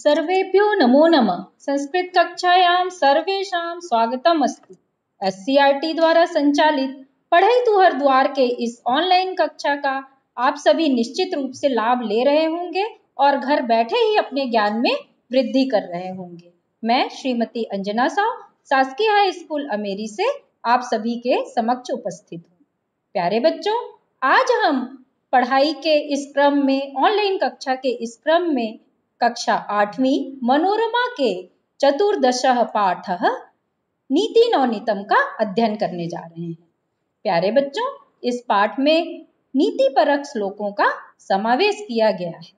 सर्वेभ्यो नमो नमः संस्कृत कक्षायां सर्वेषां स्वागतम अस्ति एससीईआरटी द्वारा संचालित पढ़ई तुहर द्वार के इस ऑनलाइन कक्षा का आप सभी निश्चित रूप से लाभ ले रहे होंगे और घर बैठे ही अपने ज्ञान में वृद्धि कर रहे होंगे मैं श्रीमती अंजना साहु शासकीय हाई स्कूल अमेरी से आप सभी के समक्ष उपस्थित हूँ प्यारे बच्चों आज हम पढ़ाई के इस क्रम में ऑनलाइन कक्षा के इस क्रम में कक्षा आठवीं मनोरमा के चतुर्दश पाठ नीति नवनीतम का अध्ययन करने जा रहे हैं प्यारे बच्चों इस पाठ में नीति परक श्लोकों का समावेश किया गया है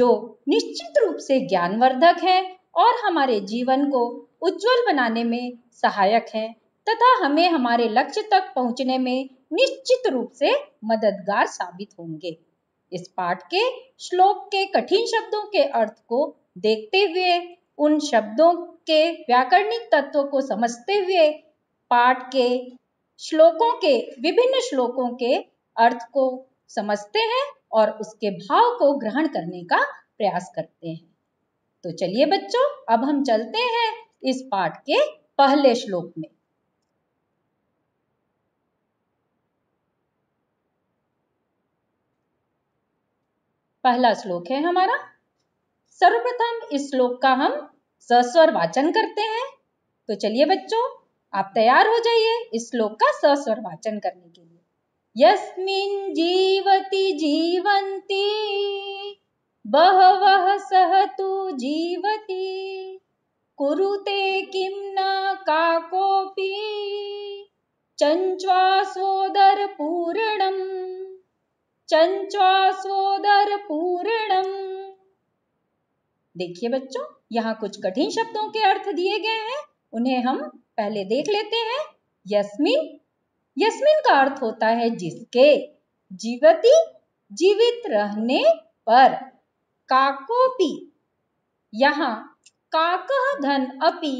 जो निश्चित रूप से ज्ञानवर्धक है और हमारे जीवन को उज्जवल बनाने में सहायक है तथा हमें हमारे लक्ष्य तक पहुंचने में निश्चित रूप से मददगार साबित होंगे इस पाठ के श्लोक के कठिन शब्दों के अर्थ को देखते हुए उन शब्दों के व्याकरणिक तत्वों को समझते हुए पाठ के श्लोकों के विभिन्न श्लोकों के अर्थ को समझते हैं और उसके भाव को ग्रहण करने का प्रयास करते हैं तो चलिए बच्चों अब हम चलते हैं इस पाठ के पहले श्लोक में पहला श्लोक है हमारा सर्वप्रथम इस श्लोक का हम सस्वर वाचन करते हैं तो चलिए बच्चों आप तैयार हो जाइए इस श्लोक का सस्वर वाचन करने के लिए यस्मिन जीवति जीवंती सह तू जीवती कुरुते किम न का सोदर चञ्च्वासोदरपूरणम् चंचोदर पूर्णम देखिए बच्चों यहाँ कुछ कठिन शब्दों के अर्थ दिए गए हैं उन्हें हम पहले देख लेते हैं यस्मिन यस्मिन का अर्थ होता है जिसके जीवती जीवित रहने पर काकोपी यहाँ काक धन अपि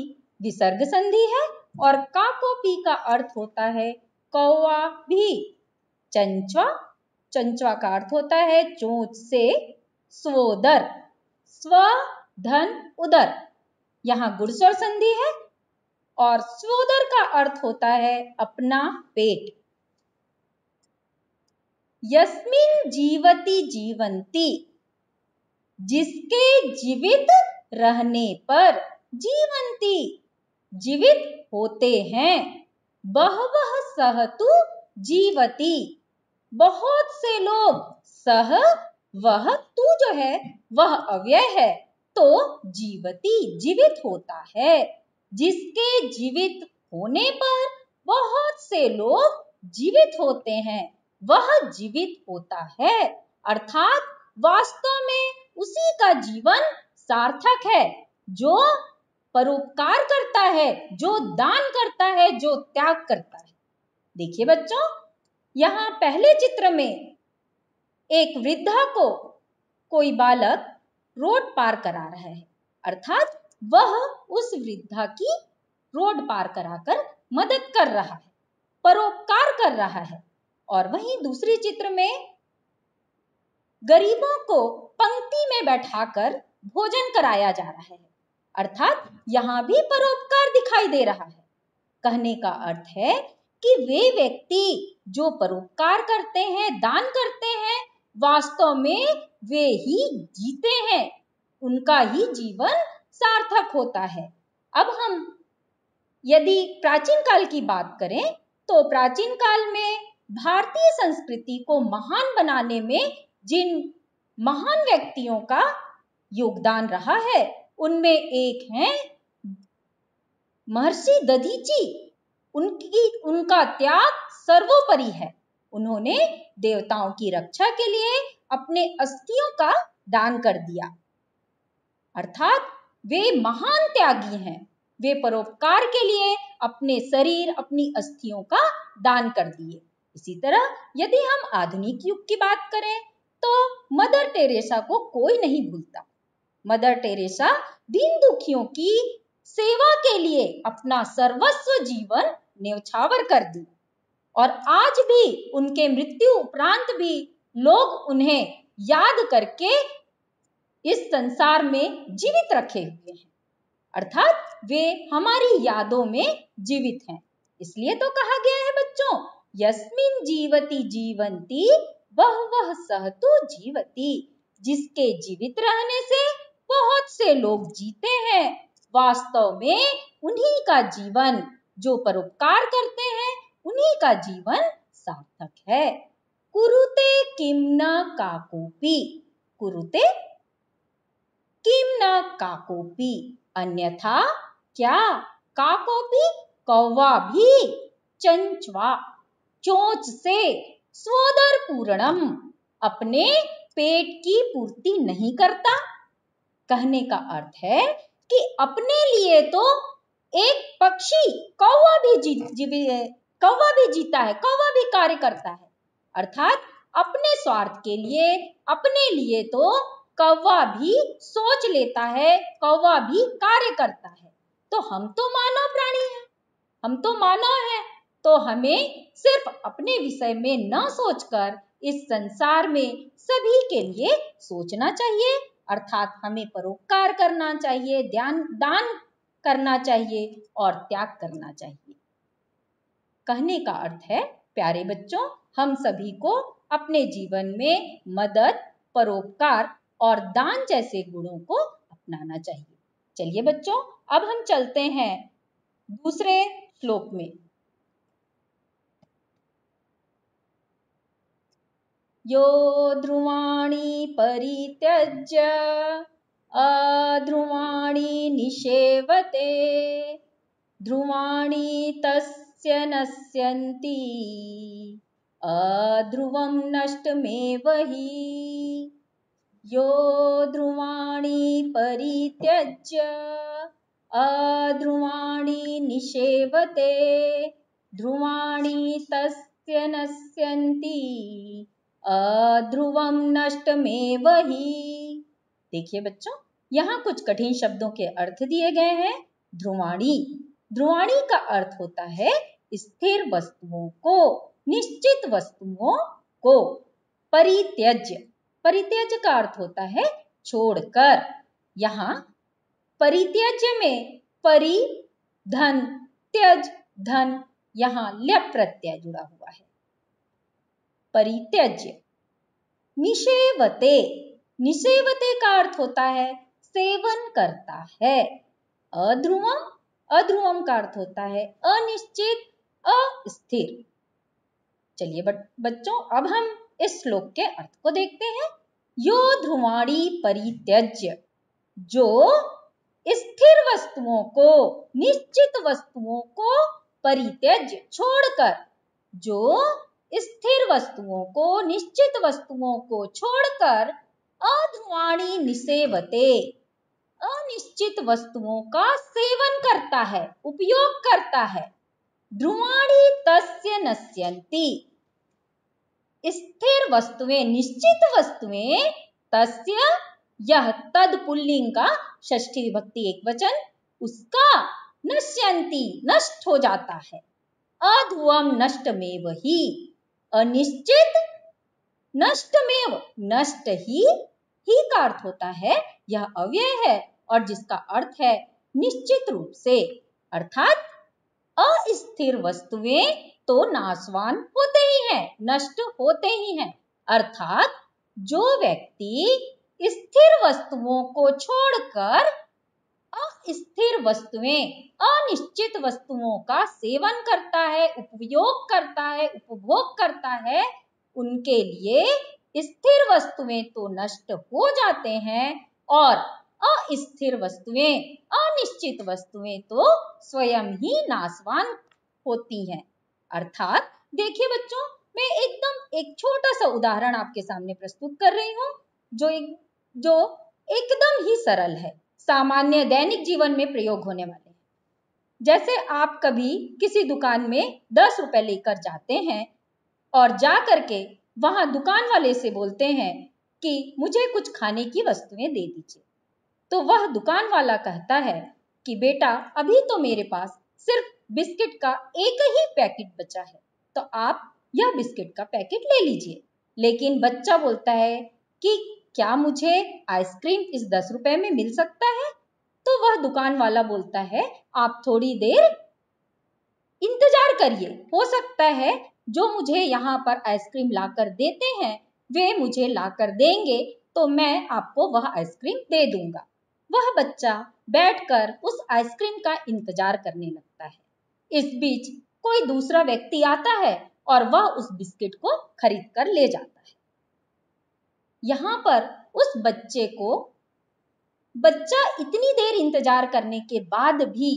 विसर्ग संधि है और काकोपी का अर्थ होता है कौवा भी चंचा चंचवा का अर्थ होता है चोच से स्वोदर स्व धन उदर यहाँ गुड़सर संधि है और स्वोदर का अर्थ होता है अपना पेट यस्मिन जीवती जीवंती जिसके जीवित रहने पर जीवंती जीवित होते हैं बहवह सहतु जीवती बहुत से लोग सह वह तू जो है वह अव्यय है तो जीवती जीवित होता है जिसके जीवित होने पर बहुत से लोग जीवित होते हैं वह जीवित होता है अर्थात वास्तव में उसी का जीवन सार्थक है जो परोपकार करता है जो दान करता है जो त्याग करता है देखिए बच्चों यहां पहले चित्र में एक वृद्धा को कोई बालक रोड पार करा रहा है अर्थात वह उस वृद्धा की रोड पार कराकर मदद कर रहा है परोपकार कर रहा है और वहीं दूसरे चित्र में गरीबों को पंक्ति में बैठाकर भोजन कराया जा रहा है अर्थात यहाँ भी परोपकार दिखाई दे रहा है कहने का अर्थ है कि वे व्यक्ति जो परोपकार करते हैं दान करते हैं वास्तव में वे ही जीते हैं उनका ही जीवन सार्थक होता है अब हम यदि प्राचीन काल की बात करें तो प्राचीन काल में भारतीय संस्कृति को महान बनाने में जिन महान व्यक्तियों का योगदान रहा है उनमें एक हैं महर्षि दधीची उनकी उनका त्याग सर्वोपरि है उन्होंने देवताओं की रक्षा के लिए अपने अस्थियों का दान कर दिया अर्थात वे महान त्यागी हैं वे परोपकार के लिए अपने शरीर अपनी अस्थियों का दान कर दिए इसी तरह यदि हम आधुनिक युग की बात करें तो मदर टेरेसा को कोई नहीं भूलता मदर टेरेसा दीन दुखियों की सेवा के लिए अपना सर्वस्व जीवन न्यौछावर कर दी और आज भी उनके मृत्यु उपरांत भी लोग उन्हें याद करके इस संसार में जीवित रखे हुए हैं अर्थात वे हमारी यादों में जीवित हैं इसलिए तो कहा गया है बच्चों यस्मिन जीवती जीवंती वह वह सहतु जीवती जिसके जीवित रहने से बहुत से लोग जीते हैं वास्तव में उन्हीं का जीवन जो परोपकार करते हैं उन्हीं का जीवन सार्थक है कुरुते किम न काकोपी कुरुते किम न काकोपी अन्यथा क्या काकोपी कौवा भी चंचवा चोच से स्वोदर पूर्णम अपने पेट की पूर्ति नहीं करता कहने का अर्थ है कि अपने लिए तो एक पक्षी कौवा भी जीत जीवी है कौवा भी जीता है कौवा भी कार्य करता है अर्थात अपने स्वार्थ के लिए अपने लिए तो कौवा भी सोच लेता है कौवा भी कार्य करता है तो हम तो मानव प्राणी हैं हम तो मानव हैं तो हमें सिर्फ अपने विषय में न सोचकर इस संसार में सभी के लिए सोचना चाहिए अर्थात हमें परोपकार करना चाहिए ध्यान दान करना चाहिए और त्याग करना चाहिए कहने का अर्थ है प्यारे बच्चों हम सभी को अपने जीवन में मदद परोपकार और दान जैसे गुणों को अपनाना चाहिए चलिए बच्चों अब हम चलते हैं दूसरे श्लोक में यो ध्रुवाणी परित्यज्य अध्रुवाणी निषेवते ध्रुवाणी तस्य नश्यन्ति अध्रुवं नष्टमेव हि यो ध्रुवाणी परित्यज्य अध्रुवाणि निषेवते ध्रुवाणि तस्य नश्यन्ति अध्रुवम नष्ट में वही देखिए बच्चों यहाँ कुछ कठिन शब्दों के अर्थ दिए गए हैं ध्रुवाणी ध्रुवाणी का अर्थ होता है स्थिर वस्तुओं को निश्चित वस्तुओं को परित्यज्य परित्यज्य का अर्थ होता है छोड़कर यहाँ परित्यज्य में परि धन त्यज धन यहाँ लय प्रत्यय जुड़ा हुआ है परित्यज्य निषेवते निषेवते का अर्थ होता है सेवन करता है अध्रुवम अध्रुवम का अर्थ होता है अनिश्चित अस्थिर चलिए बच्चों अब हम इस श्लोक के अर्थ को देखते हैं यो ध्रुवाणी परित्यज्य जो स्थिर वस्तुओं को निश्चित वस्तुओं को परित्यज्य छोड़कर जो स्थिर वस्तुओं को निश्चित वस्तुओं को छोड़कर अध्वाणी निसेवते अनिश्चित वस्तुओं का सेवन करता है उपयोग करता है ध्रुवाणी तस्य नश्यन्ति स्थिर वस्तुएं निश्चित वस्तुएं तस्य यह तद पुल्लिंग का षष्ठी विभक्ति एक वचन उसका नश्यंती नष्ट हो जाता है अध्वम नष्ट में वही अनिश्चित नष्टमेव नष्ट ही ही का अर्थ होता है यह अव्यय है और जिसका अर्थ है निश्चित रूप से अर्थात अस्थिर वस्तुएं तो नाशवान होते ही हैं, नष्ट होते ही हैं। अर्थात जो व्यक्ति स्थिर वस्तुओं को छोड़कर अस्थिर वस्तुएं अनिश्चित वस्तुओं का सेवन करता है उपयोग करता है उपभोग करता है उनके लिए स्थिर वस्तुएं तो नष्ट हो जाते हैं और अस्थिर वस्तुएं अनिश्चित वस्तुएं तो स्वयं ही नाशवान होती हैं अर्थात देखिए बच्चों मैं एकदम एक छोटा सा उदाहरण आपके सामने प्रस्तुत कर रही हूँ जो एक, जो एकदम ही सरल है सामान्य दैनिक जीवन में प्रयोग होने वाले हैं जैसे आप कभी किसी दुकान में दस रुपए लेकर जाते हैं और जा करके वहां दुकान वाले से बोलते हैं कि मुझे कुछ खाने की वस्तुएं दे दीजिए तो वह दुकान वाला कहता है कि बेटा अभी तो मेरे पास सिर्फ बिस्किट का एक ही पैकेट बचा है तो आप यह बिस्किट का पैकेट ले लीजिए लेकिन बच्चा बोलता है कि क्या मुझे आइसक्रीम इस दस रुपए में मिल सकता है तो वह दुकान वाला बोलता है आप थोड़ी देर इंतजार करिए हो सकता है जो मुझे यहाँ पर आइसक्रीम ला कर देते हैं वे मुझे ला कर देंगे तो मैं आपको वह आइसक्रीम दे दूंगा वह बच्चा बैठकर उस आइसक्रीम का इंतजार करने लगता है इस बीच कोई दूसरा व्यक्ति आता है और वह उस बिस्किट को खरीद कर ले जाता है यहाँ पर उस बच्चे को बच्चा इतनी देर इंतजार करने के बाद भी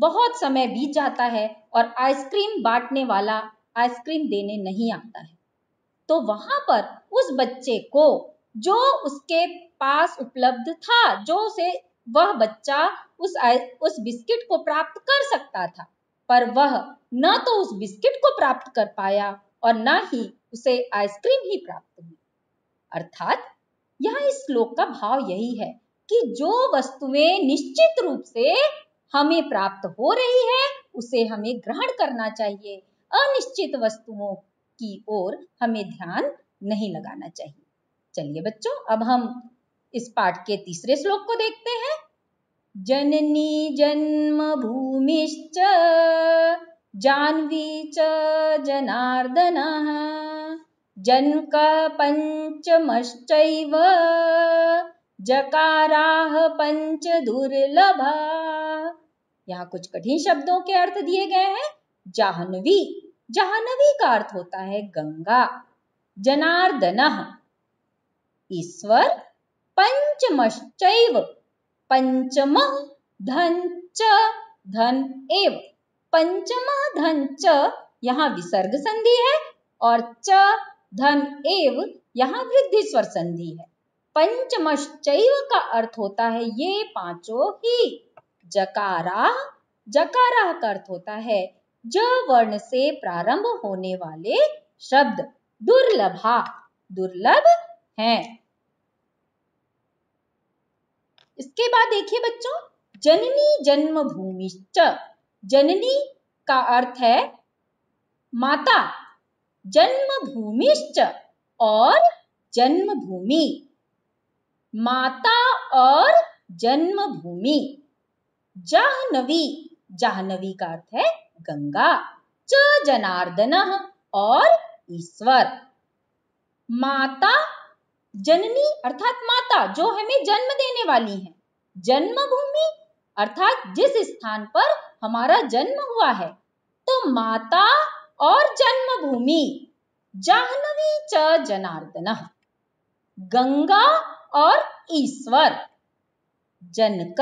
बहुत समय बीत जाता है और आइसक्रीम बांटने वाला आइसक्रीम देने नहीं आता है तो वहां पर उस बच्चे को जो उसके पास उपलब्ध था जो उसे वह बच्चा उस उस बिस्किट को प्राप्त कर सकता था पर वह न तो उस बिस्किट को प्राप्त कर पाया और न ही उसे आइसक्रीम ही प्राप्त हुई अर्थात यहाँ इस श्लोक का भाव यही है कि जो वस्तुएं निश्चित रूप से हमें प्राप्त हो रही है उसे हमें ग्रहण करना चाहिए अनिश्चित वस्तुओं की ओर हमें ध्यान नहीं लगाना चाहिए चलिए बच्चों अब हम इस पाठ के तीसरे श्लोक को देखते हैं जननी जन्म भूमिश्च जानवी च जनार्दनः जनक पञ्चमश्चैव जकाराह पंच दुर्लभा यहाँ कुछ कठिन शब्दों के अर्थ दिए गए हैं जाहनवी जाहनवी का अर्थ होता है गंगा जनार्दन ईश्वर पंचमश्चैव पंचम धन च धन एव पंचम धन च यहाँ विसर्ग संधि है और च धन एव यहाँ वृद्धि स्वर संधि है पंचमश्चैव का अर्थ होता है ये पांचों ही जकारा जकारा का अर्थ होता है ज वर्ण से प्रारंभ होने वाले शब्द दुर्लभा दुर्लभ हैं इसके बाद देखिए बच्चों जननी जन्मभूमि जननी का अर्थ है माता जन्मभूमिश्च और जन्मभूमि माता और जन्मभूमि जाहनवी जाहनवी का अर्थ है गंगा च जनार्दन और ईश्वर माता जननी अर्थात माता जो हमें जन्म देने वाली है जन्मभूमि अर्थात जिस स्थान पर हमारा जन्म हुआ है तो माता और जन्मभूमि जाह्नवी च जनार्दन गंगा और ईश्वर जनक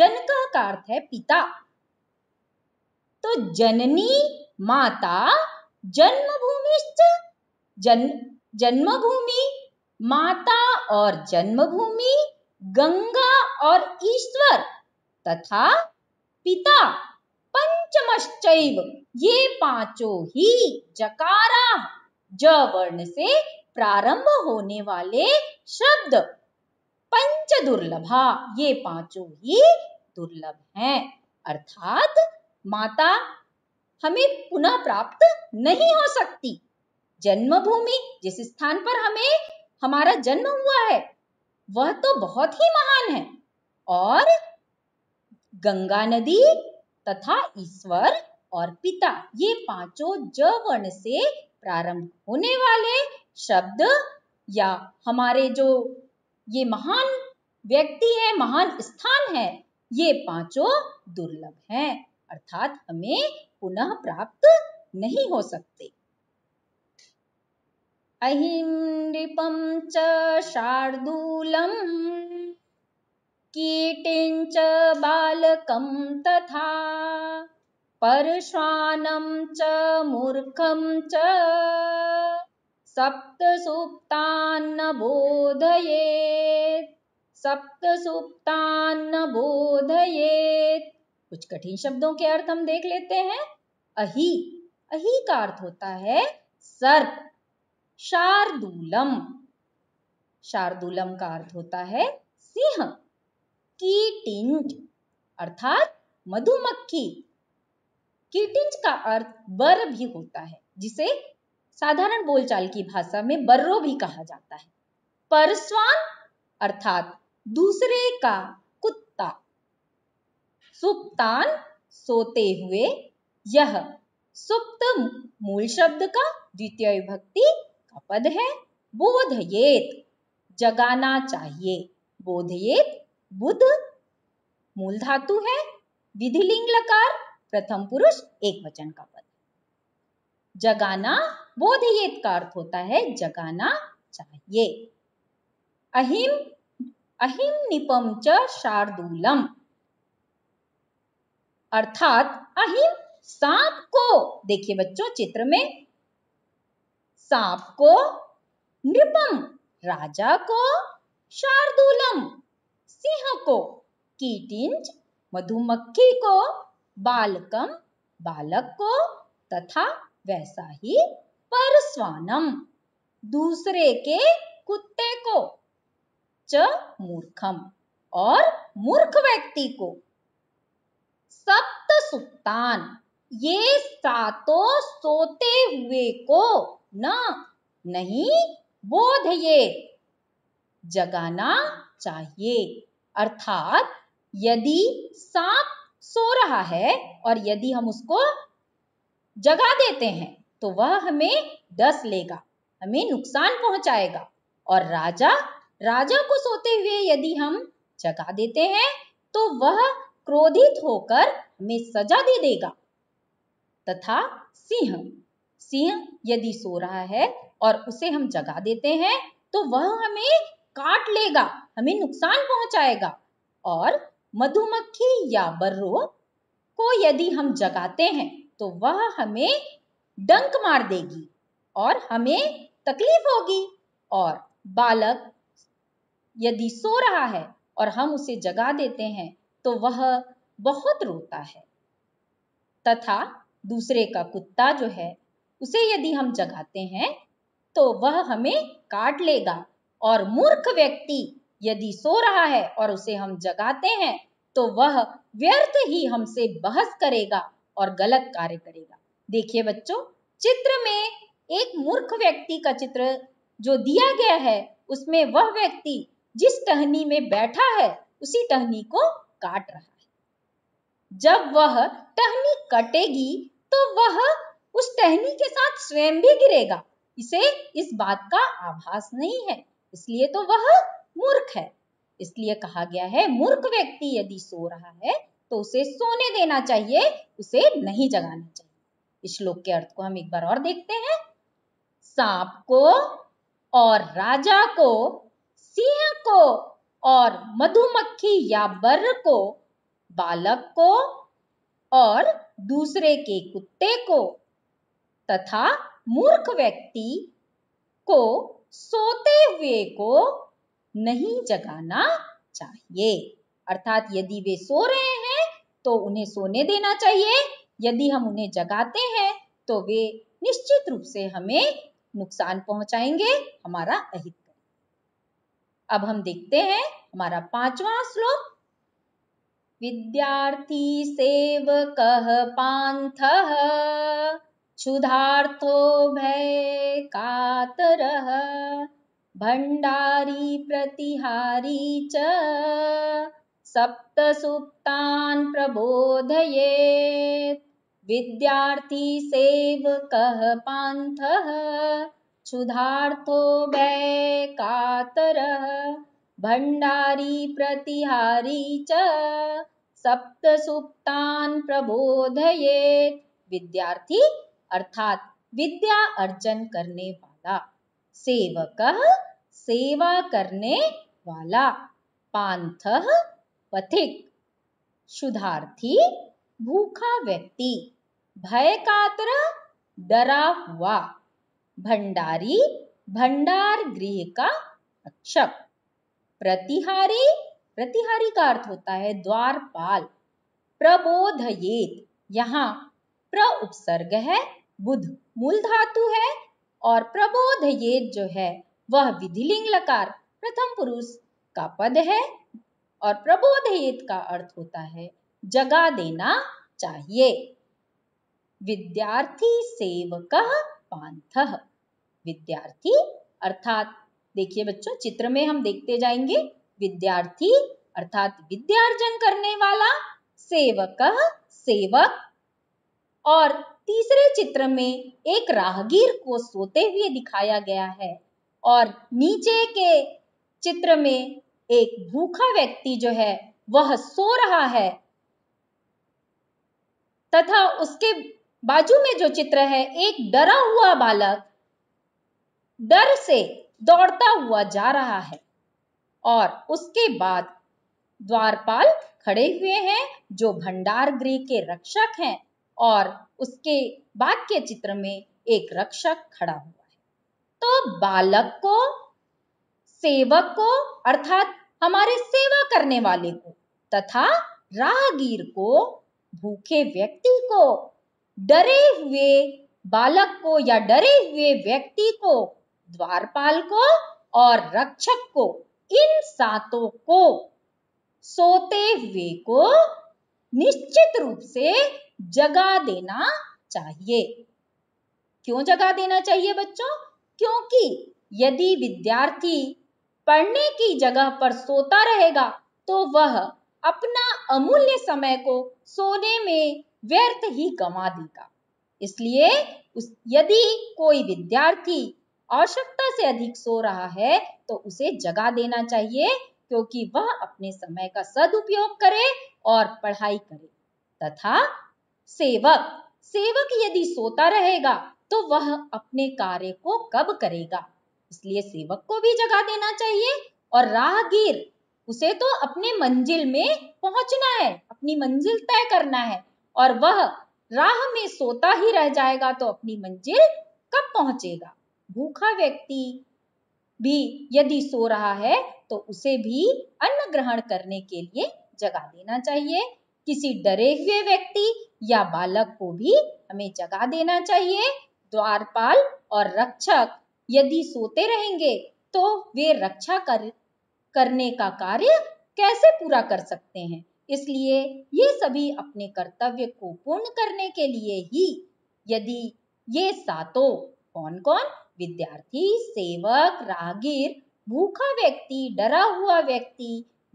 जनक का अर्थ है पिता तो जननी माता जन्मभूमि जन जन्मभूमि माता और जन्मभूमि गंगा और ईश्वर तथा पिता पंचमश्चैव ये पांचों ही जकारा ज वर्ण से प्रारंभ होने वाले शब्द पंच दुर्लभा ये पांचों ही दुर्लभ हैं अर्थात माता हमें पुनः प्राप्त नहीं हो सकती जन्मभूमि जिस स्थान पर हमें हमारा जन्म हुआ है वह तो बहुत ही महान है और गंगा नदी तथा ईश्वर और पिता ये पांचों ज वर्ण से प्रारंभ होने वाले शब्द या हमारे जो ये महान व्यक्ति है महान स्थान है ये पांचों दुर्लभ हैं अर्थात हमें पुनः प्राप्त नहीं हो सकते अहिम नृपम च शार्दूलम कीटिञ्च बालकं तथा परश्वानं च मूर्खं च सप्तसुप्तान्न बोधयेत् सप्तसुप्तान्न बोधयेत् कुछ कठिन शब्दों के अर्थ हम देख लेते हैं अही अही का अर्थ होता है सर्प शार्दूलम शार्दूलम का अर्थ होता है सिंह कीटिंज अर्थात मधुमक्खी कीटिंज का अर्थ बर भी होता है जिसे साधारण बोलचाल की भाषा में बर्रो भी कहा जाता है परस्वान अर्थात दूसरे का कुत्ता सुप्तान सोते हुए यह सुप्त मूल शब्द का द्वितीय विभक्ति का पद है बोधयेत जगाना चाहिए बोधयेत बुध मूल धातु है विधि लकार प्रथम पुरुष एक वचन का पद जगाना बोधयेत का अर्थ होता है जगाना चाहिए अहिम अहिम निपम च शार्दूलम अर्थात अहिम सांप को देखिए बच्चों चित्र में सांप को नृपम राजा को शार्दूलम सिंह को कीटिंज मधुमक्खी को बालकम बालक को तथा वैसा ही परस्वानम दूसरे के कुत्ते को च मूर्खम और मूर्ख व्यक्ति को सप्त सुप्तान ये सातों सोते हुए को न नहीं बोध ये जगाना चाहिए अर्थात यदि सांप सो रहा है और यदि हम उसको जगा देते हैं तो वह हमें डस लेगा हमें नुकसान पहुंचाएगा और राजा राजा को सोते हुए यदि हम जगा देते हैं तो वह क्रोधित होकर हमें सजा दे देगा तथा सिंह सिंह यदि सो रहा है और उसे हम जगा देते हैं तो वह हमें काट लेगा हमें नुकसान पहुंचाएगा और मधुमक्खी या बर्रो को यदि हम जगाते हैं तो वह हमें डंक मार देगी और हमें तकलीफ होगी और बालक यदि सो रहा है और हम उसे जगा देते हैं तो वह बहुत रोता है तथा दूसरे का कुत्ता जो है उसे यदि हम जगाते हैं तो वह हमें काट लेगा और मूर्ख व्यक्ति यदि सो रहा है और उसे हम जगाते हैं तो वह व्यर्थ ही हमसे बहस करेगा और गलत कार्य करेगा देखिए बच्चों चित्र में एक मूर्ख व्यक्ति का चित्र जो दिया गया है उसमें वह व्यक्ति जिस टहनी में बैठा है उसी टहनी को काट रहा है जब वह टहनी कटेगी तो वह उस टहनी के साथ स्वयं भी गिरेगा इसे इस बात का आभास नहीं है इसलिए तो वह मूर्ख है इसलिए कहा गया है मूर्ख व्यक्ति यदि सो रहा है तो उसे सोने देना चाहिए उसे नहीं जगाना चाहिए इस श्लोक के अर्थ को हम एक बार और देखते हैं सांप को और राजा को सिंह को और मधुमक्खी या बर को बालक को और दूसरे के कुत्ते को तथा मूर्ख व्यक्ति को सोते हुए को नहीं जगाना चाहिए अर्थात यदि वे सो रहे हैं तो उन्हें सोने देना चाहिए यदि हम उन्हें जगाते हैं तो वे निश्चित रूप से हमें नुकसान पहुंचाएंगे हमारा अहित अब हम देखते हैं हमारा पांचवा श्लोक विद्यार्थी सेवक पांथ क्षुधार्थो भय कातरः भण्डारी प्रतिहारी च सप्तसुप्तान् प्रबोधयेत् विद्यार्थी सेवकः पान्थः क्षुधार्थो भय कातरः भण्डारी प्रतिहारी च सप्तसुप्तान् प्रबोधयेत् विद्यार्थी अर्थात विद्या अर्जन करने वाला सेवक सेवा करने वाला पांथ पथिक शुद्धार्थी भूखा व्यक्ति भय कातर डरा हुआ भंडारी भंडार गृह का रक्षक प्रतिहारी प्रतिहारी का अर्थ होता है द्वारपाल प्रबोधयेत यहाँ प्र उपसर्ग है बुध मूल धातु है और प्रबोध ये जो है वह विधिलिंग लकार प्रथम पुरुष का पद है और प्रबोध येत का अर्थ होता है जगा देना चाहिए विद्यार्थी सेवक पांथ विद्यार्थी अर्थात देखिए बच्चों चित्र में हम देखते जाएंगे विद्यार्थी अर्थात विद्यार्जन करने वाला सेवक सेवक और तीसरे चित्र में एक राहगीर को सोते हुए दिखाया गया है और नीचे के चित्र में एक भूखा व्यक्ति जो है वह सो रहा है तथा उसके बाजू में जो चित्र है एक डरा हुआ बालक डर से दौड़ता हुआ जा रहा है और उसके बाद द्वारपाल खड़े हुए हैं जो भंडार गृह के रक्षक हैं और उसके बाद के चित्र में एक रक्षक खड़ा हुआ है तो बालक को सेवक को अर्थात हमारे सेवा करने वाले को तथा राहगीर को भूखे व्यक्ति को डरे हुए बालक को या डरे हुए व्यक्ति को द्वारपाल को और रक्षक को इन सातों को सोते हुए को निश्चित रूप से जगा देना चाहिए क्यों जगा देना चाहिए बच्चों क्योंकि यदि विद्यार्थी पढ़ने की जगह पर सोता रहेगा तो वह अपना अमूल्य समय को सोने में व्यर्थ ही गंवा देगा इसलिए उस यदि कोई विद्यार्थी आवश्यकता से अधिक सो रहा है तो उसे जगा देना चाहिए क्योंकि वह अपने समय का सदुपयोग करे और पढ़ाई करे तथा सेवक सेवक यदि सोता रहेगा तो वह अपने कार्य को कब करेगा इसलिए सेवक को भी जगा देना चाहिए और राहगीर उसे तो अपने मंजिल में पहुंचना है अपनी मंजिल तय करना है और वह राह में सोता ही रह जाएगा तो अपनी मंजिल कब पहुंचेगा भूखा व्यक्ति भी यदि सो रहा है तो उसे भी अन्न ग्रहण करने के लिए जगा देना चाहिए किसी डरे हुए व्यक्ति या बालक को भी हमें जगा देना चाहिए द्वारपाल और रक्षक यदि सोते रहेंगे तो वे रक्षा कर, करने का कार्य कैसे पूरा कर सकते हैं इसलिए ये सभी अपने कर्तव्य को पूर्ण करने के लिए ही यदि ये सातों कौन कौन विद्यार्थी सेवक राहगीर भूखा व्यक्ति डरा हुआ व्यक्ति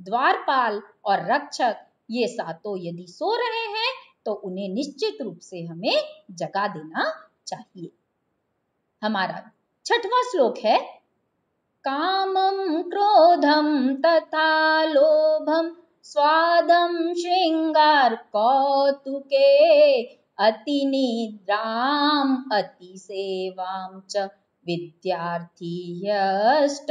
द्वारपाल और रक्षक ये सातों यदि सो रहे हैं तो उन्हें निश्चित रूप से हमें जगा देना चाहिए हमारा छठवां श्लोक है कामम क्रोधम तथा लोभम स्वादम श्रृंगार कौतुके अति निद्राम अति सेवाम च विद्यार्थी यष्टवर्जयेत्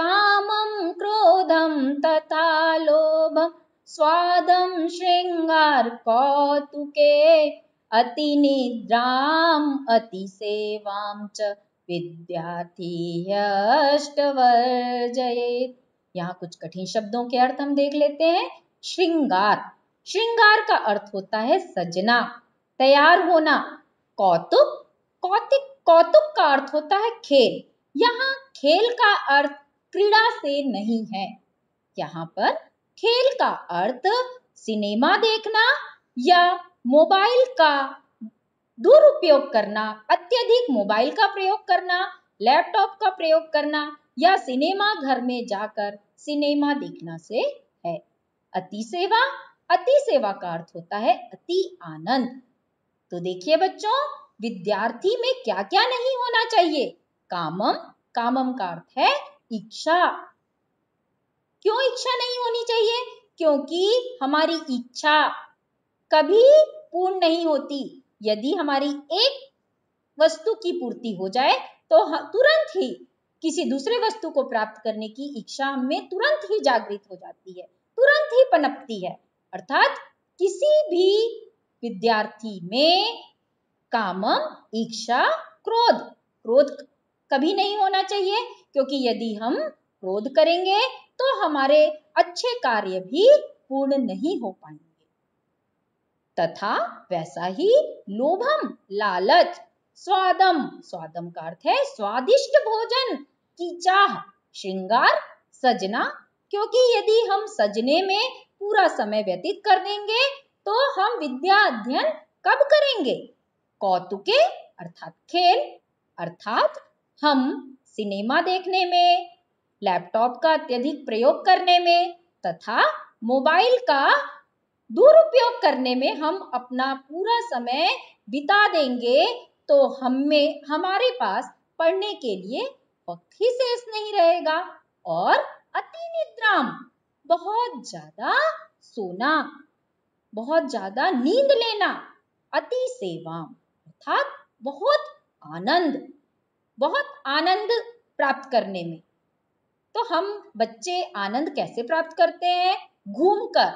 कामम क्रोधम तथा लोभम स्वादं शृङ्गारकौतुके अतिनिद्राम् अतिसेवां च विद्यार्थी अष्टवर्जयेत यहाँ कुछ कठिन शब्दों के अर्थ हम देख लेते हैं श्रृंगार श्रृंगार का अर्थ होता है सजना तैयार होना कौतुक कौतिक कौतुक का अर्थ होता है खेल यहाँ खेल का अर्थ क्रीड़ा से नहीं है यहाँ पर खेल का अर्थ सिनेमा देखना या मोबाइल का दुरुपयोग करना अत्यधिक मोबाइल का प्रयोग करना लैपटॉप का प्रयोग करना या सिनेमा घर में जाकर सिनेमा देखना से है अति सेवा अति सेवा का अर्थ होता है अति आनंद तो देखिए बच्चों विद्यार्थी में क्या क्या नहीं होना चाहिए कामम कामम का अर्थ है इच्छा क्यों इच्छा नहीं होनी चाहिए क्योंकि हमारी इच्छा कभी पूर्ण नहीं होती यदि हमारी एक वस्तु की पूर्ति हो जाए तो तुरंत ही किसी दूसरे वस्तु को प्राप्त करने की इच्छा में तुरंत ही जागृत हो जाती है तुरंत ही पनपती है अर्थात किसी भी विद्यार्थी में कामम इच्छा क्रोध क्रोध कभी नहीं होना चाहिए क्योंकि यदि हम क्रोध करेंगे तो हमारे अच्छे कार्य भी पूर्ण नहीं हो पाएंगे तथा वैसा ही लोभम लालच स्वादम स्वादम का अर्थ है स्वादिष्ट भोजन की चाह श्रृंगार सजना क्योंकि यदि हम सजने में पूरा समय व्यतीत कर देंगे तो हम विद्या अध्ययन कब करेंगे कौतुके अर्थात खेल अर्थात हम सिनेमा देखने में लैपटॉप का अत्यधिक प्रयोग करने में तथा मोबाइल का दुरुपयोग करने में हम अपना पूरा समय बिता देंगे तो हमें हमारे पास पढ़ने के लिए वक्त ही शेष नहीं रहेगा और अति निद्राम बहुत ज्यादा सोना बहुत ज्यादा नींद लेना अति सेवा अर्थात बहुत आनंद बहुत आनंद प्राप्त करने में तो हम बच्चे आनंद कैसे प्राप्त करते हैं घूमकर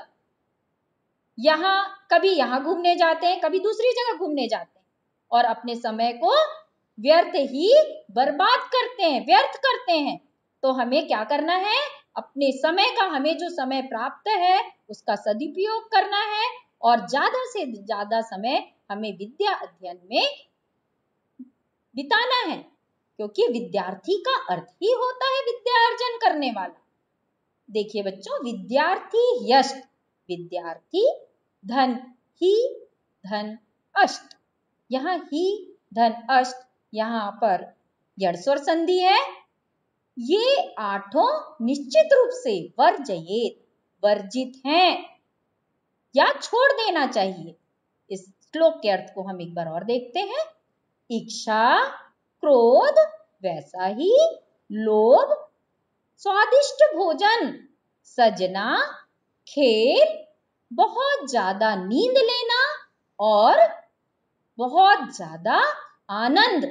यहां कभी यहां घूमने जाते हैं कभी दूसरी जगह घूमने जाते हैं और अपने समय को व्यर्थ ही बर्बाद करते हैं व्यर्थ करते हैं तो हमें क्या करना है अपने समय का हमें जो समय प्राप्त है उसका सदुपयोग करना है और ज्यादा से ज्यादा समय हमें विद्या अध्ययन में बिताना है क्योंकि विद्यार्थी का अर्थ ही होता है विद्या अर्जन करने वाला देखिए बच्चों विद्यार्थी यश विद्यार्थी धन ही धन अष्ट यहाँ ही धन अष्ट यहाँ पर यड़स्वर संधि है ये आठों निश्चित रूप से वर्जयेत वर्जित हैं या छोड़ देना चाहिए इस श्लोक के अर्थ को हम एक बार और देखते हैं इच्छा क्रोध वैसा ही लोभ स्वादिष्ट भोजन सजना खेल बहुत ज्यादा नींद लेना और बहुत ज्यादा आनंद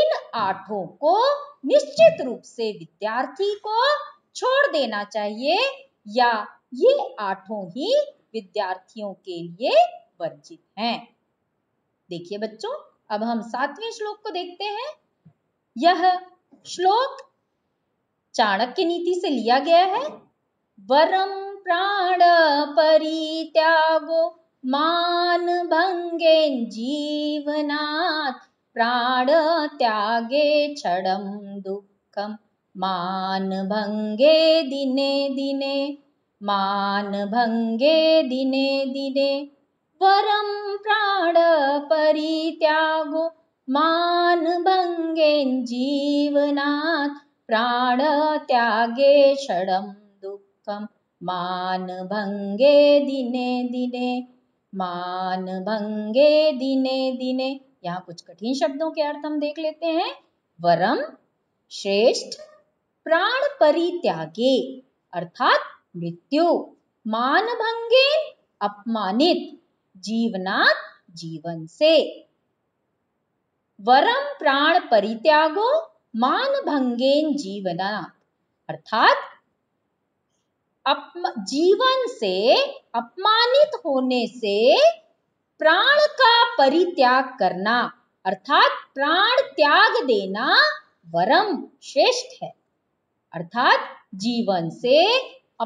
इन आठों को निश्चित रूप से विद्यार्थी को छोड़ देना चाहिए या ये आठों ही विद्यार्थियों के लिए वर्जित हैं। देखिए बच्चों अब हम सातवें श्लोक को देखते हैं यह श्लोक चाणक्य नीति से लिया गया है वरम प्राण परित्यागो मान भंगे जीवनाथ प्राण त्यागे छड़म दुखम मान भंगे दिने दिने मान भंगे दिने दिने परम प्राण परित्यागो मान भंगेन जीवनात प्राण त्यागे षडम दुःखम मान भंगे दिने दिने मान भंगे दिने दिने यहाँ कुछ कठिन शब्दों के अर्थ हम देख लेते हैं वरम श्रेष्ठ प्राण परित्यागे अर्थात मृत्यु मान भंगे अपमानित जीवनात जीवन से वरम प्राण परित्यागो मान भंगेन जीवना अर्थात जीवन से अपमानित होने से प्राण का परित्याग करना अर्थात प्राण त्याग देना वरम श्रेष्ठ है अर्थात जीवन से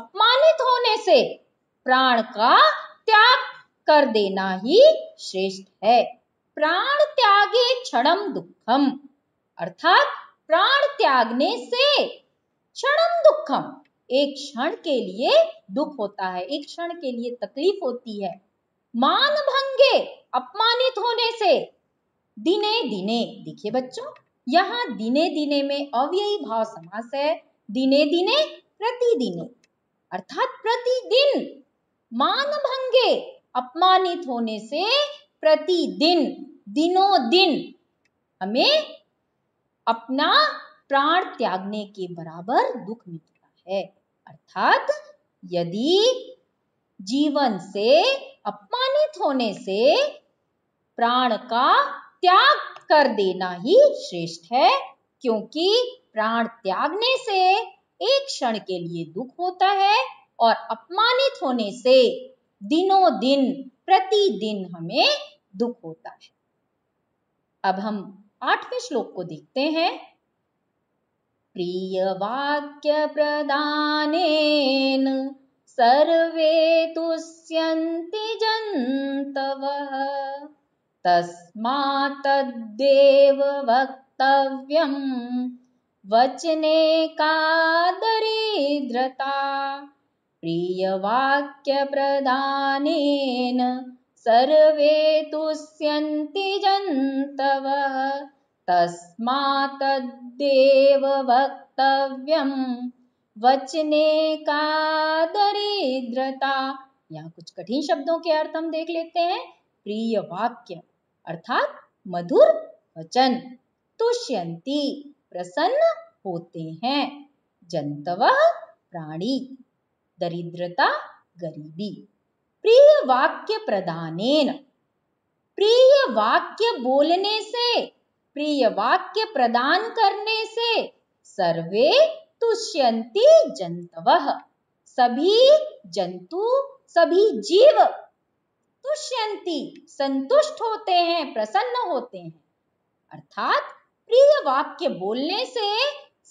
अपमानित होने से प्राण का त्याग कर देना ही श्रेष्ठ है प्राण त्यागे क्षणम दुखम अर्थात प्राण त्यागने से क्षणम दुखम एक क्षण के लिए दुख होता है एक क्षण के लिए तकलीफ होती है मान भंगे अपमानित होने से दिने दिने देखिए बच्चों यहाँ दिने दिने में अव्ययी भाव समास है दिने दिने प्रतिदिने अर्थात प्रतिदिन मान भंगे अपमानित होने से प्रतिदिन दिनों दिन हमें अपना प्राण त्यागने के बराबर दुख मिलता है अर्थात यदि जीवन से अपमानित होने से प्राण का त्याग कर देना ही श्रेष्ठ है क्योंकि प्राण त्यागने से एक क्षण के लिए दुख होता है और अपमानित होने से दिनों दिन प्रतिदिन हमें दुख होता है अब हम आठवें श्लोक को देखते हैं प्रिय वाक्य प्रदान सर्वे जंतव तस्मा तस्मात्तद्देव वक्तव्यम् वचने का दरिद्रता प्रियवाक्यप्रदानेन सर्वे तुष्यन्ति जन्तवः वक्तव्यं वचने का दरिद्रता यहाँ कुछ कठिन शब्दों के अर्थ हम देख लेते हैं प्रिय वाक्य अर्थात मधुर वचन तुष्यंती प्रसन्न होते हैं जंतव प्राणी दरिद्रता गरीबी प्रिय वाक्य प्रदानेन प्रिय वाक्य बोलने से प्रिय वाक्य प्रदान करने से सर्वे तुष्यंती जंतव सभी जंतु सभी जीव तुष्यंती संतुष्ट होते हैं प्रसन्न होते हैं अर्थात प्रिय वाक्य बोलने से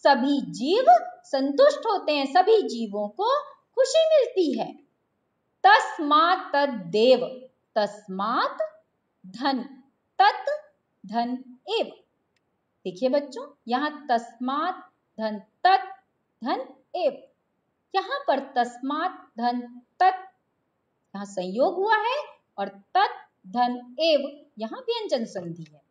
सभी जीव संतुष्ट होते हैं सभी जीवों को खुशी मिलती है तस्मात तद देव तस्मात धन तत् धन एव देखिए बच्चों यहाँ तस्मात धन तत् धन एव यहाँ पर तस्मात धन तत् यहाँ संयोग हुआ है और तत् धन एव यहाँ व्यंजन संधि है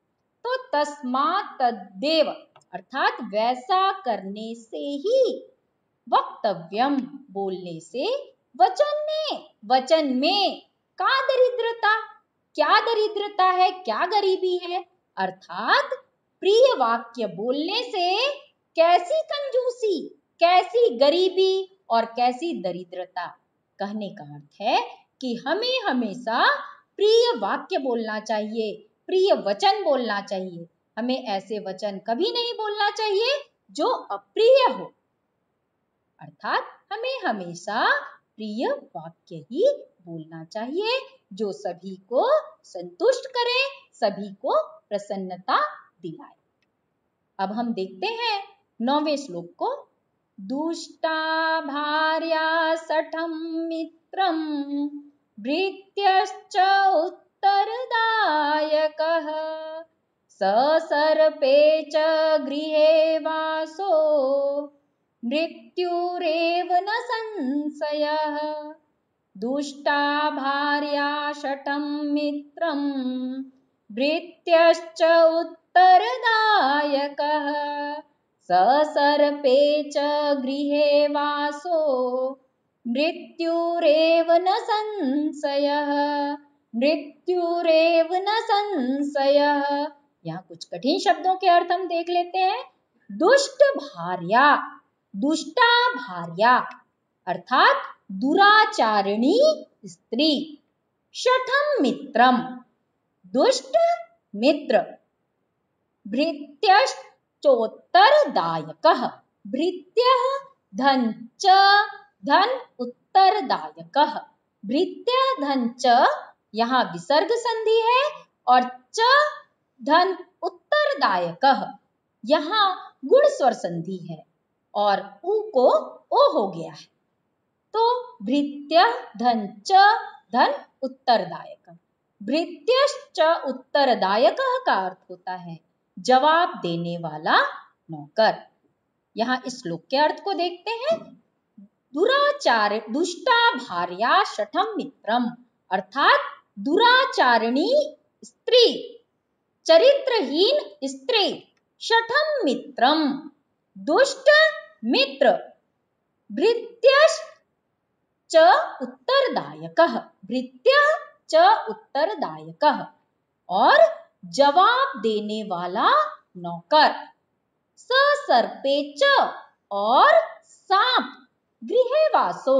तो तस्मात तदेव अर्थात वैसा करने से ही वक्तव्यम बोलने से वचन में वचन में का दरिद्रता क्या दरिद्रता है क्या गरीबी है अर्थात प्रिय वाक्य बोलने से कैसी कंजूसी कैसी गरीबी और कैसी दरिद्रता कहने का अर्थ है कि हमें हमेशा प्रिय वाक्य बोलना चाहिए प्रिय वचन बोलना चाहिए हमें ऐसे वचन कभी नहीं बोलना चाहिए जो अप्रिय हो अर्थात हमें हमेशा प्रिय वाक्य ही बोलना चाहिए जो सभी को संतुष्ट करे सभी को प्रसन्नता दिलाए अब हम देखते हैं नौवे श्लोक को दुष्टा भार्या सठम मित्रम भृत्यश्च उत्तरदायकः ससर्पे च गृहे वासो मृत्युरेव न संशयः दुष्टा भार्या शटं मित्रं भृत्यश्च उत्तरदायकः सर्पे च गृहे वासो मृत्युरेव न संशयः मृत्युरेव न संशयः यहाँ कुछ कठिन शब्दों के अर्थ हम देख लेते हैं दुष्ट भार्या दुष्टा भार्या अर्थात दुराचारिणी स्त्री शठम मित्रम दुष्ट मित्र दायक भृत्य धन च धन उत्तरदायक भृत्य धन च यहाँ विसर्ग संधि है और च धन उत्तरदायक यहाँ गुण स्वर संधि है और ऊ को ओ हो गया है तो भृत्य धन च धन उत्तरदायक भृत्यश्च उत्तरदायक का अर्थ होता है जवाब देने वाला नौकर यहाँ इस श्लोक के अर्थ को देखते हैं दुराचार दुष्टा भार्या शठम मित्रम अर्थात दुराचारिणी स्त्री चरित्रहीन स्त्री शठम मित्रम दुष्ट मित्र च उत्तरदायक भृत्य च उत्तरदायक और जवाब देने वाला नौकर स सर्पे च और सांप गृहवासो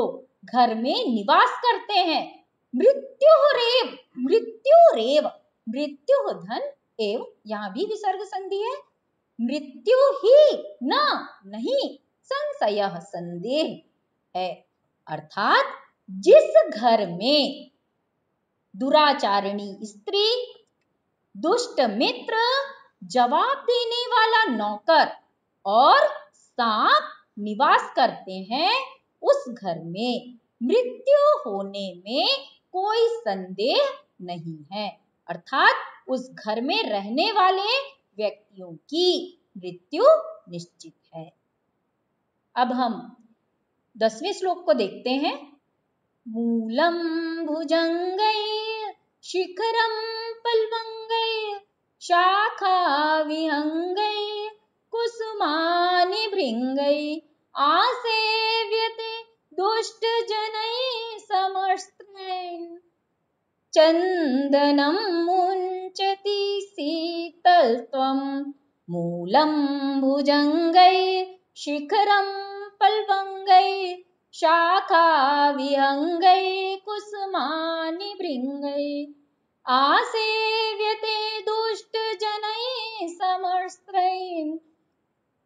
घर में निवास करते हैं मृत्यु रेव मृत्यु रेव मृत्यु धन एव यहाँ भी विसर्ग संधि है मृत्यु ही न नहीं संशय संदेह है अर्थात जिस घर में दुराचारिणी स्त्री दुष्ट मित्र जवाब देने वाला नौकर और सांप निवास करते हैं उस घर में मृत्यु होने में कोई संदेह नहीं है अर्थात उस घर में रहने वाले व्यक्तियों की मृत्यु निश्चित अब हम दसवें श्लोक को देखते हैं मूलम भुजंग शिखरम पलवंग शाखा विहंग कुसुमानी भृंग आसेव्यते दुष्ट जन समस्त चंदनम मुञ्चति शीतल मूलम भुजंग शिखरम पल्वङ्गै शाखाविहङ्गै कुसुमानि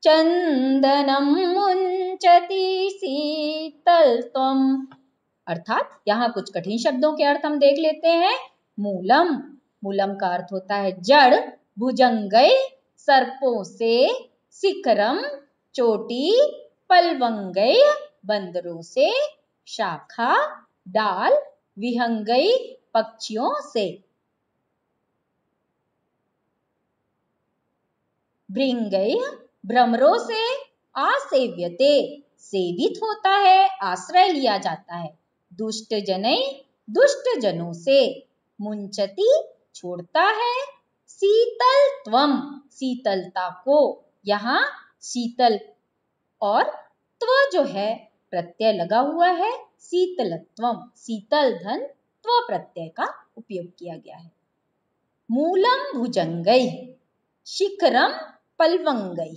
चंदनम मुंचती शीतल अर्थात यहाँ कुछ कठिन शब्दों के अर्थ हम देख लेते हैं मूलम मूलम का अर्थ होता है जड़ भुजंगई सर्पों से शिखरम चोटी पलवंगय बंदरों से शाखा डाल विहंगई पक्षियों से भृंगई भ्रमरों से आसेव्यते सेवित होता है आश्रय लिया जाता है दुष्ट जन दुष्ट जनों से मुंचती छोड़ता है शीतल त्वम शीतलता को यहाँ शीतल और त्व जो है प्रत्यय लगा हुआ है शीतलत्वम शीतल धन त्व प्रत्यय का उपयोग किया गया है मूलम भुजंगई शिखरम पलवंगई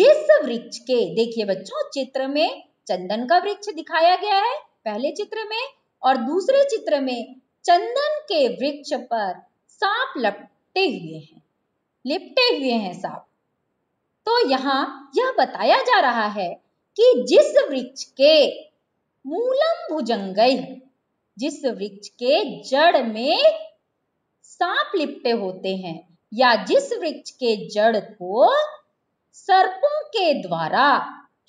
जिस वृक्ष के देखिए बच्चों चित्र में चंदन का वृक्ष दिखाया गया है पहले चित्र में और दूसरे चित्र में चंदन के वृक्ष पर सांप लपटे हुए हैं लिपटे हुए हैं सांप तो यहाँ यह बताया जा रहा है कि जिस वृक्ष के मूलम भुजंग जिस वृक्ष के जड़ में सांप लिपटे होते हैं या जिस वृक्ष के जड़ को सर्पों के द्वारा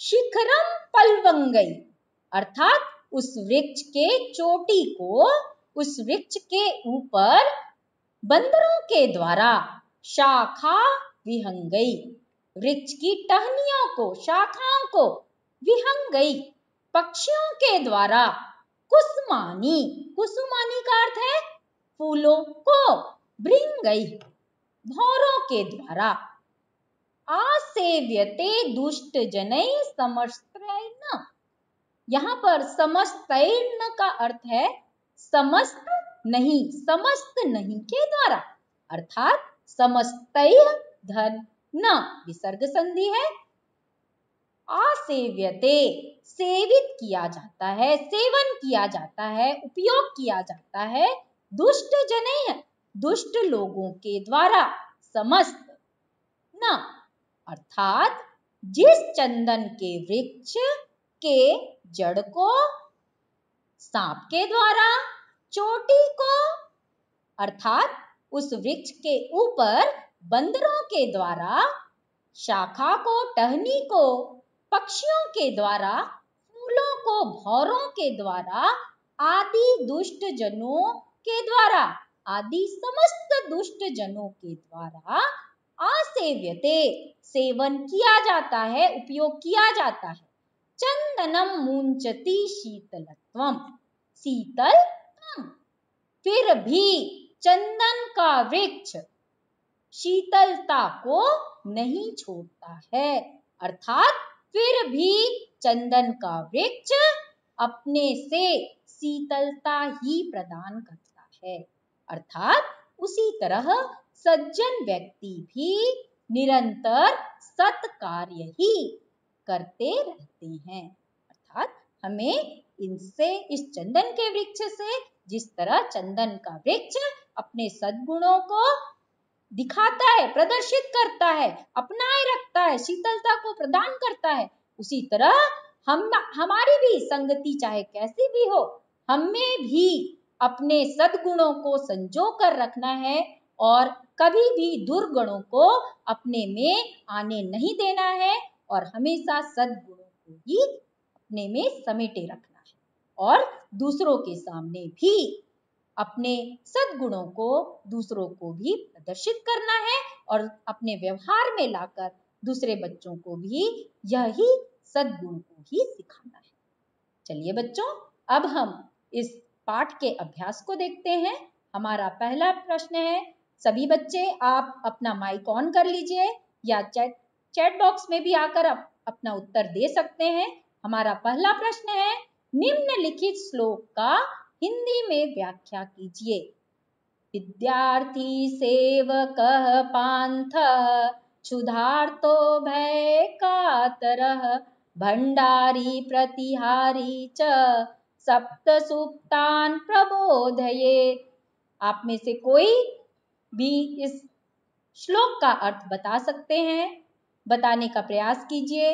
शिखरम पलवंगई अर्थात उस वृक्ष के चोटी को उस वृक्ष के ऊपर बंदरों के द्वारा शाखा विहंगई वृक्ष की टहनियों को शाखाओं को विहंग गई पक्षियों के द्वारा कुसुमानी कुसुमानी का अर्थ है फूलों को ब्रिंग गई भौरों के द्वारा आसेव्यते दुष्ट जनै समस्तैर्न यहाँ पर समस्तैर्न का अर्थ है समस्त नहीं समस्त नहीं के द्वारा अर्थात समस्त धन न विसर्ग संधि है आसेव्यते सेवित किया जाता है सेवन किया जाता है उपयोग किया जाता है दुष्ट जने दुष्ट लोगों के द्वारा समस्त न अर्थात जिस चंदन के वृक्ष के जड़ को सांप के द्वारा चोटी को अर्थात उस वृक्ष के ऊपर बंदरों के द्वारा शाखा को टहनी को पक्षियों के द्वारा फूलों को भौरों के द्वारा आदि दुष्ट जनों के द्वारा आदि समस्त दुष्ट जनों के द्वारा आसेव्यते सेवन किया जाता है उपयोग किया जाता है चंदनम मुंचती शीतलत्वम शीतल फिर भी चंदन का वृक्ष शीतलता को नहीं छोड़ता है अर्थात फिर भी चंदन का वृक्ष अपने से शीतलता ही प्रदान करता है अर्थात उसी तरह सज्जन व्यक्ति भी निरंतर सत कार्य ही करते रहते हैं अर्थात हमें इनसे इस चंदन के वृक्ष से जिस तरह चंदन का वृक्ष अपने सद्गुणों को दिखाता है प्रदर्शित करता है अपनाए रखता है शीतलता को प्रदान करता है उसी तरह हम हमारी भी संगति चाहे कैसी भी हो हमें भी अपने सदगुणों को संजो कर रखना है और कभी भी दुर्गुणों को अपने में आने नहीं देना है और हमेशा सदगुणों को ही अपने में समेटे रखना है और दूसरों के सामने भी अपने सदगुणों को दूसरों को भी प्रदर्शित करना है और अपने व्यवहार में लाकर दूसरे बच्चों को भी यही सदगुण को ही सिखाना है चलिए बच्चों अब हम इस पाठ के अभ्यास को देखते हैं हमारा पहला प्रश्न है सभी बच्चे आप अपना माइक ऑन कर लीजिए या चैट चैट बॉक्स में भी आकर आप अपना उत्तर दे सकते हैं हमारा पहला प्रश्न है निम्नलिखित श्लोक का हिंदी में व्याख्या कीजिए विद्यार्थी सेवक पांथ तो भय कातर भंडारी प्रतिहारी च सप्त सुप्तान प्रबोधये आप में से कोई भी इस श्लोक का अर्थ बता सकते हैं बताने का प्रयास कीजिए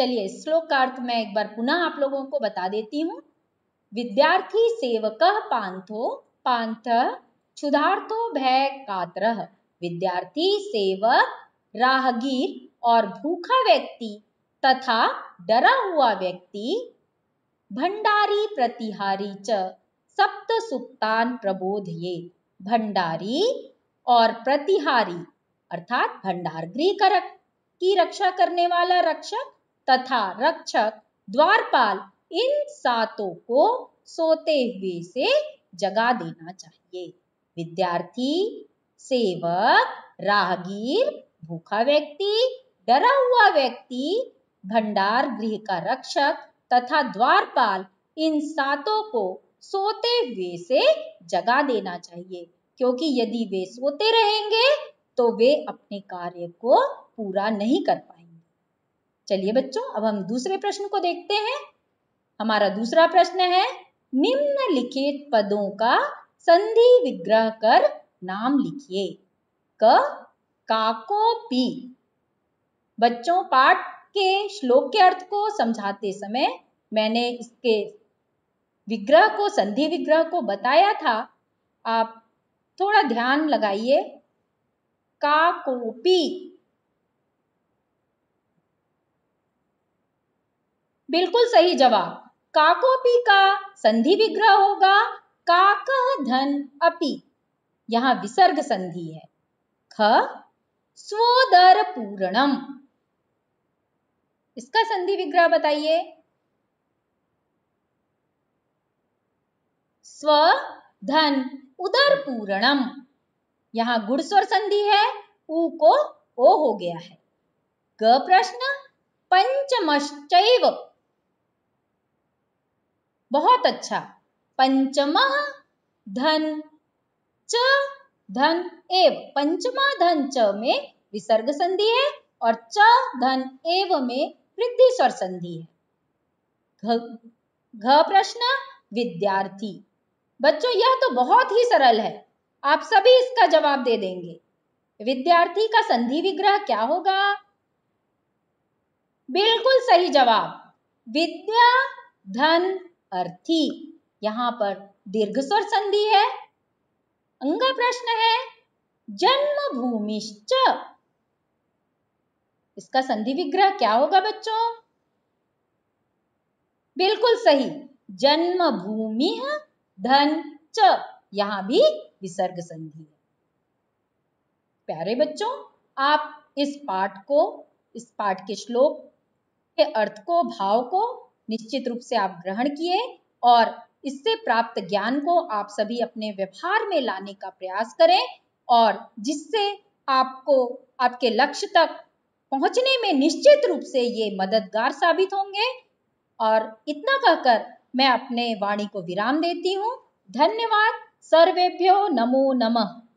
चलिए श्लोक का अर्थ मैं एक बार पुनः आप लोगों को बता देती हूँ विद्यार्थी सेवक पांथो पांथ क्षुधार्थो भय कातर विद्यार्थी सेवक राहगीर और भूखा व्यक्ति तथा डरा हुआ व्यक्ति भंडारी प्रतिहारी च सप्त सुक्तान प्रबोधये भंडारी और प्रतिहारी अर्थात भंडार गृह की रक्षा करने वाला रक्षक तथा रक्षक द्वारपाल इन सातों को सोते हुए से जगा देना चाहिए विद्यार्थी सेवक राहगीर भूखा व्यक्ति डरा हुआ व्यक्ति भंडार गृह का रक्षक तथा द्वारपाल इन सातों को सोते हुए से जगा देना चाहिए क्योंकि यदि वे सोते रहेंगे तो वे अपने कार्य को पूरा नहीं कर पाएंगे चलिए बच्चों अब हम दूसरे प्रश्न को देखते हैं हमारा दूसरा प्रश्न है निम्नलिखित पदों का संधि विग्रह कर नाम लिखिए क पी बच्चों पाठ के श्लोक के अर्थ को समझाते समय मैंने इसके विग्रह को संधि विग्रह को बताया था आप थोड़ा ध्यान लगाइए काकोपी बिल्कुल सही जवाब काकोपी का संधि विग्रह होगा काकह धन अपि यहाँ विसर्ग संधि है ख स्वोदर पूर्णम इसका संधि विग्रह बताइए स्व धन उदर पूर्णम यहाँ गुड़स्वर संधि है ऊ को ओ हो गया है ग प्रश्न पंचमश्चैव बहुत अच्छा पंचम धन च धन एव पंचमा धन च में विसर्ग संधि है और च धन एव में वृद्धि स्वर संधि है घ प्रश्न विद्यार्थी बच्चों यह तो बहुत ही सरल है आप सभी इसका जवाब दे देंगे विद्यार्थी का संधि विग्रह क्या होगा बिल्कुल सही जवाब विद्या धन अर्थी यहाँ पर दीर्घ स्वर संधि है अंग प्रश्न है जन्म जन्मभूमिश्च इसका संधि विग्रह क्या होगा बच्चों बिल्कुल सही जन्म भूमि धन च यहां भी विसर्ग संधि है प्यारे बच्चों आप इस पाठ को इस पाठ के श्लोक के अर्थ को भाव को निश्चित रूप से आप ग्रहण किए और इससे प्राप्त ज्ञान को आप सभी अपने व्यवहार में लाने का प्रयास करें और जिससे आपको आपके लक्ष्य तक पहुंचने में निश्चित रूप से ये मददगार साबित होंगे और इतना कहकर मैं अपने वाणी को विराम देती हूँ धन्यवाद सर्वेभ्यो नमो नमः